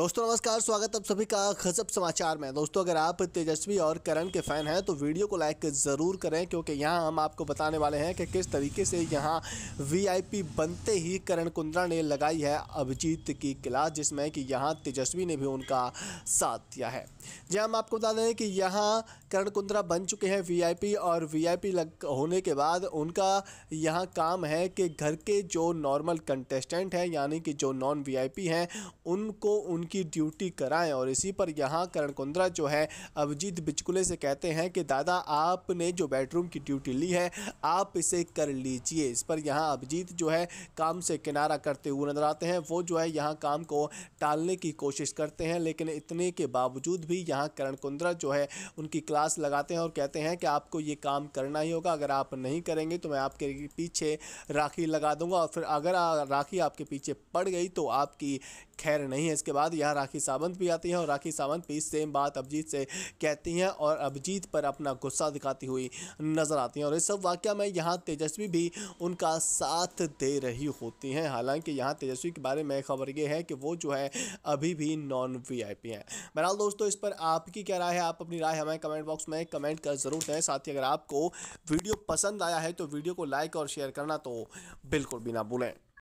दोस्तों नमस्कार स्वागत आप सभी का खजब समाचार में दोस्तों अगर आप तेजस्वी और करण के फैन हैं तो वीडियो को लाइक ज़रूर करें क्योंकि यहाँ हम आपको बताने वाले हैं कि किस तरीके से यहाँ वीआईपी बनते ही करण कुंद्रा ने लगाई है अभिजीत की क्लास जिसमें कि यहाँ तेजस्वी ने भी उनका साथ दिया है जी हाँ, हम आपको बता दें कि यहाँ करण कुंद्रा बन चुके हैं वी और वी लग होने के बाद उनका यहाँ काम है कि घर के जो नॉर्मल कंटेस्टेंट हैं यानी कि जो नॉन वी हैं उनको उन उनकी ड्यूटी कराएं और इसी पर यहाँ करण कुंद्रा जो है अभिजीत बिचकुले से कहते हैं कि दादा आपने जो बेडरूम की ड्यूटी ली है आप इसे कर लीजिए इस पर यहाँ अभिजीत जो है काम से किनारा करते हुए नजर आते हैं वो जो है यहाँ काम को टालने की कोशिश करते हैं लेकिन इतने के बावजूद भी यहाँ करण कुंद्रा जो है उनकी क्लास लगाते हैं और कहते हैं कि आपको ये काम करना ही होगा अगर आप नहीं करेंगे तो मैं आपके पीछे राखी लगा दूंगा और फिर अगर राखी आपके पीछे पड़ गई तो आपकी खैर नहीं है इसके बाद बाद यहाँ राखी सावंत भी आती हैं और राखी सावंत भी सेम बात अभिजीत से कहती हैं और अभिजीत पर अपना गुस्सा दिखाती हुई नज़र आती हैं और इस सब वाक्य में यहाँ तेजस्वी भी उनका साथ दे रही होती हैं हालांकि यहाँ तेजस्वी के बारे में खबर ये है कि वो जो है अभी भी नॉन वी आई पी हैं बहरहाल दोस्तों इस पर आपकी क्या राय है आप अपनी राय हमें कमेंट बॉक्स में कमेंट कर ज़रूर दें साथ ही अगर आपको वीडियो पसंद आया है तो वीडियो को लाइक और शेयर करना तो बिल्कुल भी ना भूलें